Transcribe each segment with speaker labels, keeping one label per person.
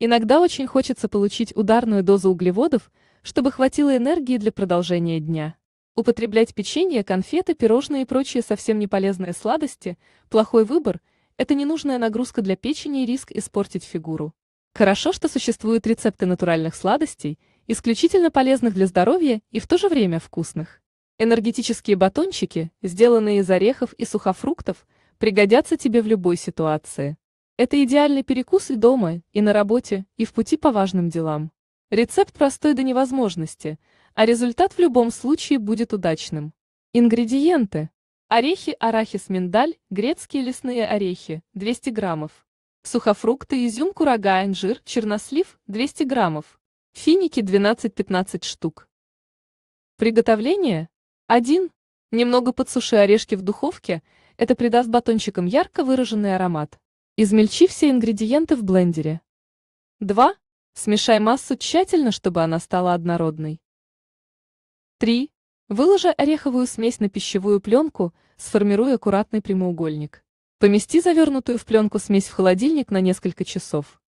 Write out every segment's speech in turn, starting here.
Speaker 1: Иногда очень хочется получить ударную дозу углеводов, чтобы хватило энергии для продолжения дня. Употреблять печенье, конфеты, пирожные и прочие совсем неполезные сладости – плохой выбор, это ненужная нагрузка для печени и риск испортить фигуру. Хорошо, что существуют рецепты натуральных сладостей, исключительно полезных для здоровья и в то же время вкусных. Энергетические батончики, сделанные из орехов и сухофруктов, пригодятся тебе в любой ситуации. Это идеальный перекус и дома, и на работе, и в пути по важным делам. Рецепт простой до невозможности, а результат в любом случае будет удачным. Ингредиенты. Орехи, арахис, миндаль, грецкие лесные орехи, 200 граммов. Сухофрукты, изюм, курага, инжир, чернослив, 200 граммов. Финики 12-15 штук. Приготовление. 1. Немного подсуши орешки в духовке, это придаст батончикам ярко выраженный аромат. Измельчи все ингредиенты в блендере. 2. Смешай массу тщательно, чтобы она стала однородной. 3. Выложи ореховую смесь на пищевую пленку, сформируй аккуратный прямоугольник. Помести завернутую в пленку смесь в холодильник на несколько часов.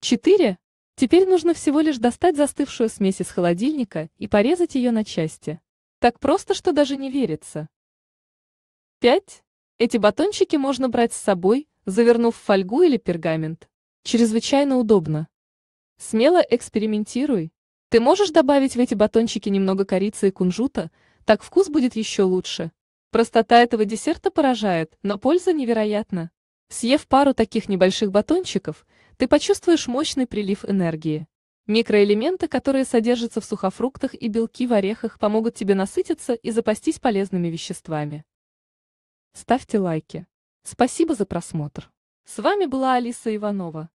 Speaker 1: 4. Теперь нужно всего лишь достать застывшую смесь из холодильника и порезать ее на части. Так просто, что даже не верится. 5. Эти батончики можно брать с собой, завернув в фольгу или пергамент. Чрезвычайно удобно. Смело экспериментируй. Ты можешь добавить в эти батончики немного корицы и кунжута, так вкус будет еще лучше. Простота этого десерта поражает, но польза невероятна. Съев пару таких небольших батончиков, ты почувствуешь мощный прилив энергии. Микроэлементы, которые содержатся в сухофруктах и белки в орехах, помогут тебе насытиться и запастись полезными веществами. Ставьте лайки. Спасибо за просмотр. С вами была Алиса Иванова.